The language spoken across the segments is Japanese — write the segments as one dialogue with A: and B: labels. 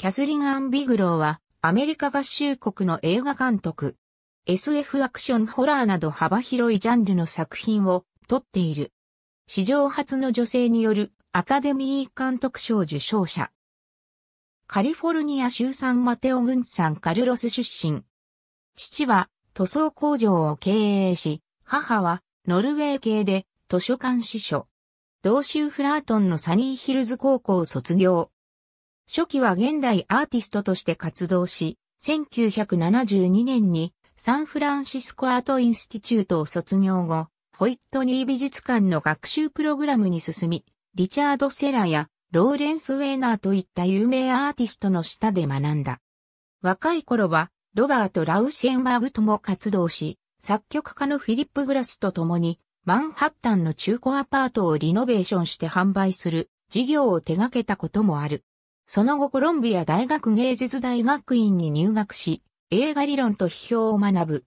A: キャスリン・アンビグローは、アメリカ合衆国の映画監督。SF アクションホラーなど幅広いジャンルの作品を撮っている。史上初の女性によるアカデミー監督賞受賞者。カリフォルニア州産マテオツさん、カルロス出身。父は塗装工場を経営し、母はノルウェー系で図書館司書。同州フラートンのサニーヒルズ高校卒業。初期は現代アーティストとして活動し、1972年にサンフランシスコアートインスティチュートを卒業後、ホイットニー美術館の学習プログラムに進み、リチャード・セラやローレンス・ウェーナーといった有名アーティストの下で学んだ。若い頃は、ロバート・ラウシェンバーグとも活動し、作曲家のフィリップ・グラスと共に、マンハッタンの中古アパートをリノベーションして販売する事業を手掛けたこともある。その後コロンビア大学芸術大学院に入学し、映画理論と批評を学ぶ。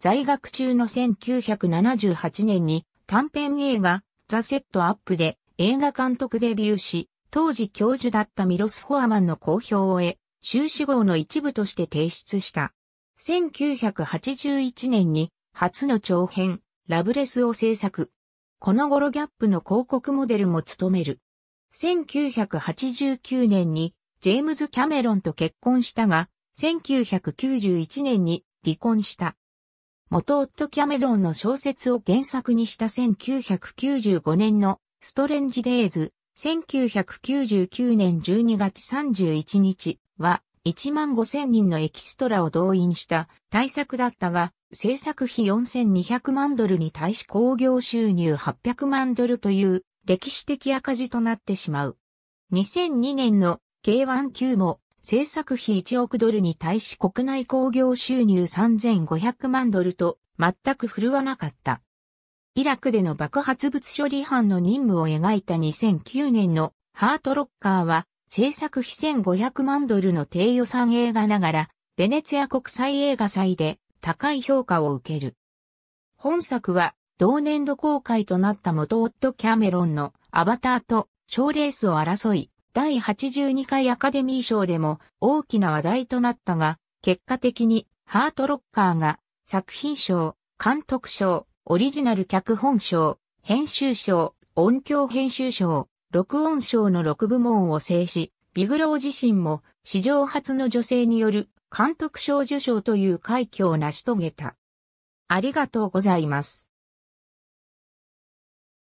A: 在学中の1978年に短編映画ザ・セット・アップで映画監督デビューし、当時教授だったミロス・フォアマンの好評を得、修士号の一部として提出した。1981年に初の長編、ラブレスを制作。この頃ギャップの広告モデルも務める。1989年にジェームズ・キャメロンと結婚したが、1991年に離婚した。元夫キャメロンの小説を原作にした1995年のストレンジデイズ、1999年12月31日は1万5000人のエキストラを動員した大作だったが、制作費4200万ドルに対し興行収入800万ドルという歴史的赤字となってしまう。2002年の K1 級も制作費1億ドルに対し国内興行収入3500万ドルと全く振るわなかった。イラクでの爆発物処理班の任務を描いた2009年のハートロッカーは制作費1500万ドルの低予算映画ながらベネツィア国際映画祭で高い評価を受ける。本作は同年度公開となった元夫キャメロンのアバターと賞レースを争い、第82回アカデミー賞でも大きな話題となったが、結果的にハートロッカーが作品賞、監督賞、オリジナル脚本賞、編集賞、音響編集賞、録音賞の6部門を制し、ビグロー自身も史上初の女性による監督賞受賞という快挙を成し遂げた。ありがとうございます。